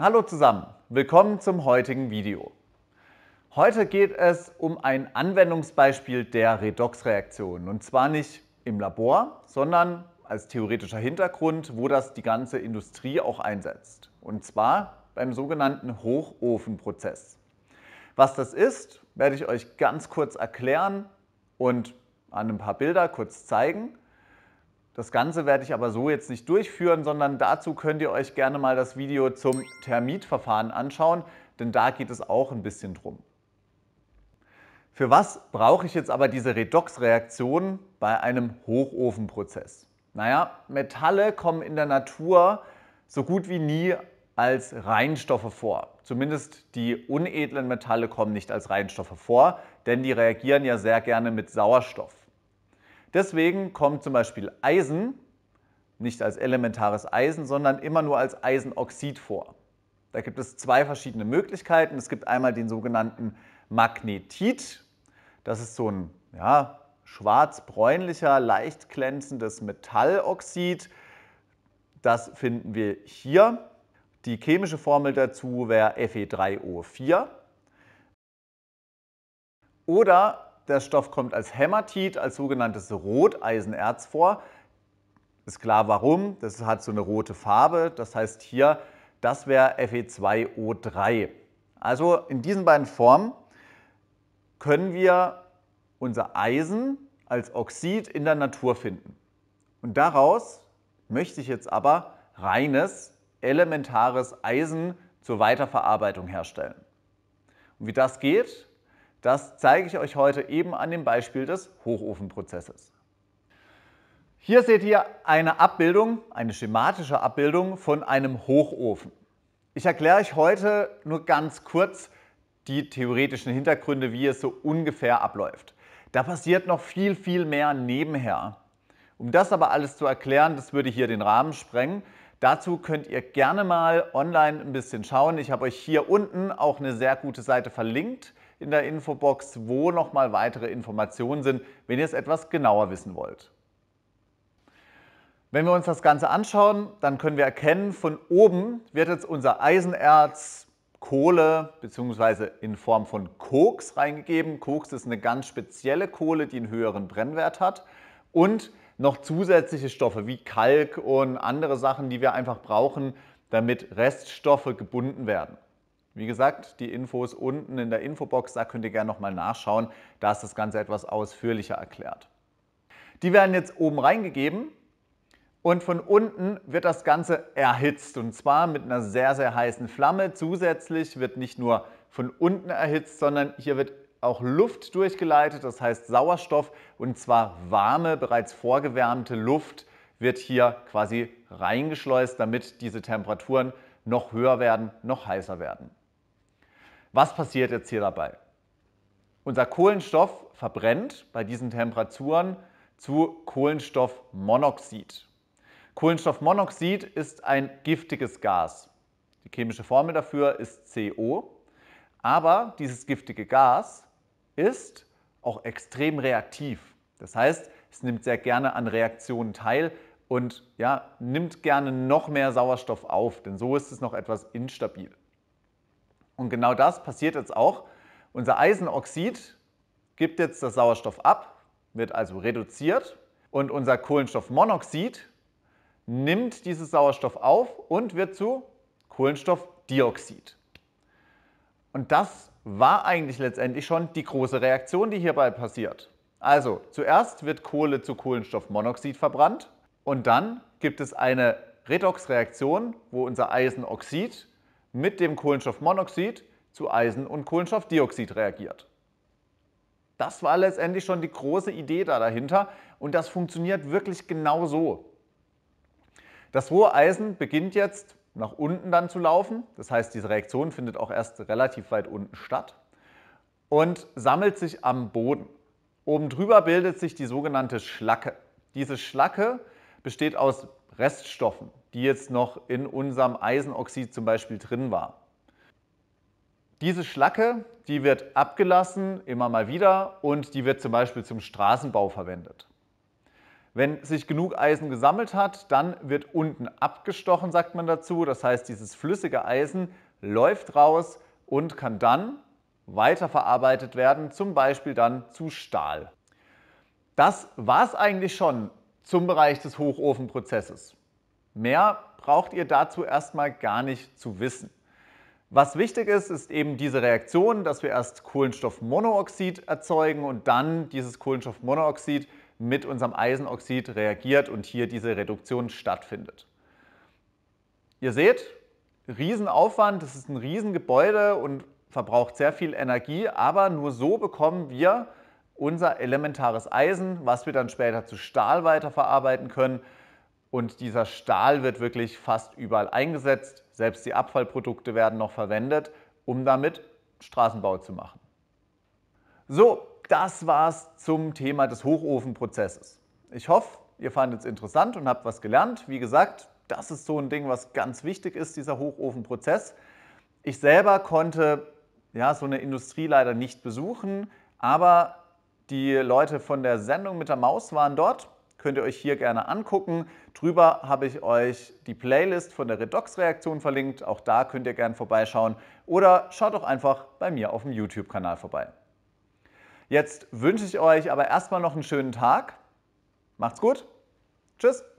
Hallo zusammen, willkommen zum heutigen Video. Heute geht es um ein Anwendungsbeispiel der Redoxreaktion und zwar nicht im Labor, sondern als theoretischer Hintergrund, wo das die ganze Industrie auch einsetzt. Und zwar beim sogenannten Hochofenprozess. Was das ist, werde ich euch ganz kurz erklären und an ein paar Bilder kurz zeigen das Ganze werde ich aber so jetzt nicht durchführen, sondern dazu könnt ihr euch gerne mal das Video zum Termitverfahren anschauen, denn da geht es auch ein bisschen drum. Für was brauche ich jetzt aber diese Redoxreaktion bei einem Hochofenprozess? Naja, Metalle kommen in der Natur so gut wie nie als Reinstoffe vor. Zumindest die unedlen Metalle kommen nicht als Reinstoffe vor, denn die reagieren ja sehr gerne mit Sauerstoff. Deswegen kommt zum Beispiel Eisen nicht als elementares Eisen, sondern immer nur als Eisenoxid vor. Da gibt es zwei verschiedene Möglichkeiten. Es gibt einmal den sogenannten Magnetit. Das ist so ein ja, schwarz-bräunlicher, leicht glänzendes Metalloxid. Das finden wir hier. Die chemische Formel dazu wäre Fe3O4. Oder der Stoff kommt als Hämatit, als sogenanntes Roteisenerz vor. Ist klar warum, das hat so eine rote Farbe. Das heißt hier, das wäre Fe2O3. Also in diesen beiden Formen können wir unser Eisen als Oxid in der Natur finden. Und daraus möchte ich jetzt aber reines, elementares Eisen zur Weiterverarbeitung herstellen. Und wie das geht, das zeige ich euch heute eben an dem Beispiel des Hochofenprozesses. Hier seht ihr eine Abbildung, eine schematische Abbildung von einem Hochofen. Ich erkläre euch heute nur ganz kurz die theoretischen Hintergründe, wie es so ungefähr abläuft. Da passiert noch viel, viel mehr nebenher. Um das aber alles zu erklären, das würde hier den Rahmen sprengen. Dazu könnt ihr gerne mal online ein bisschen schauen. Ich habe euch hier unten auch eine sehr gute Seite verlinkt in der Infobox, wo nochmal weitere Informationen sind, wenn ihr es etwas genauer wissen wollt. Wenn wir uns das Ganze anschauen, dann können wir erkennen, von oben wird jetzt unser Eisenerz, Kohle bzw. in Form von Koks reingegeben. Koks ist eine ganz spezielle Kohle, die einen höheren Brennwert hat und noch zusätzliche Stoffe wie Kalk und andere Sachen, die wir einfach brauchen, damit Reststoffe gebunden werden. Wie gesagt, die Infos unten in der Infobox, da könnt ihr gerne nochmal nachschauen. Da ist das Ganze etwas ausführlicher erklärt. Die werden jetzt oben reingegeben und von unten wird das Ganze erhitzt und zwar mit einer sehr, sehr heißen Flamme. Zusätzlich wird nicht nur von unten erhitzt, sondern hier wird auch Luft durchgeleitet, das heißt Sauerstoff und zwar warme, bereits vorgewärmte Luft wird hier quasi reingeschleust, damit diese Temperaturen noch höher werden, noch heißer werden. Was passiert jetzt hier dabei? Unser Kohlenstoff verbrennt bei diesen Temperaturen zu Kohlenstoffmonoxid. Kohlenstoffmonoxid ist ein giftiges Gas. Die chemische Formel dafür ist CO. Aber dieses giftige Gas ist auch extrem reaktiv. Das heißt, es nimmt sehr gerne an Reaktionen teil und ja, nimmt gerne noch mehr Sauerstoff auf, denn so ist es noch etwas instabil. Und genau das passiert jetzt auch. Unser Eisenoxid gibt jetzt das Sauerstoff ab, wird also reduziert und unser Kohlenstoffmonoxid nimmt dieses Sauerstoff auf und wird zu Kohlenstoffdioxid. Und das war eigentlich letztendlich schon die große Reaktion, die hierbei passiert. Also zuerst wird Kohle zu Kohlenstoffmonoxid verbrannt und dann gibt es eine Redoxreaktion, wo unser Eisenoxid mit dem Kohlenstoffmonoxid zu Eisen und Kohlenstoffdioxid reagiert. Das war letztendlich schon die große Idee da dahinter und das funktioniert wirklich genau so. Das rohe Eisen beginnt jetzt nach unten dann zu laufen, das heißt diese Reaktion findet auch erst relativ weit unten statt und sammelt sich am Boden. Oben drüber bildet sich die sogenannte Schlacke. Diese Schlacke besteht aus Reststoffen die jetzt noch in unserem Eisenoxid zum Beispiel drin war. Diese Schlacke, die wird abgelassen immer mal wieder und die wird zum Beispiel zum Straßenbau verwendet. Wenn sich genug Eisen gesammelt hat, dann wird unten abgestochen, sagt man dazu. Das heißt, dieses flüssige Eisen läuft raus und kann dann weiterverarbeitet werden, zum Beispiel dann zu Stahl. Das war es eigentlich schon zum Bereich des Hochofenprozesses. Mehr braucht ihr dazu erstmal gar nicht zu wissen. Was wichtig ist, ist eben diese Reaktion, dass wir erst Kohlenstoffmonoxid erzeugen und dann dieses Kohlenstoffmonoxid mit unserem Eisenoxid reagiert und hier diese Reduktion stattfindet. Ihr seht, Riesenaufwand, das ist ein Riesengebäude und verbraucht sehr viel Energie, aber nur so bekommen wir unser elementares Eisen, was wir dann später zu Stahl weiterverarbeiten können, und dieser Stahl wird wirklich fast überall eingesetzt. Selbst die Abfallprodukte werden noch verwendet, um damit Straßenbau zu machen. So, das war's zum Thema des Hochofenprozesses. Ich hoffe, ihr fandet es interessant und habt was gelernt. Wie gesagt, das ist so ein Ding, was ganz wichtig ist, dieser Hochofenprozess. Ich selber konnte ja, so eine Industrie leider nicht besuchen, aber die Leute von der Sendung mit der Maus waren dort könnt ihr euch hier gerne angucken. Drüber habe ich euch die Playlist von der Redox-Reaktion verlinkt. Auch da könnt ihr gerne vorbeischauen oder schaut doch einfach bei mir auf dem YouTube-Kanal vorbei. Jetzt wünsche ich euch aber erstmal noch einen schönen Tag. Macht's gut. Tschüss.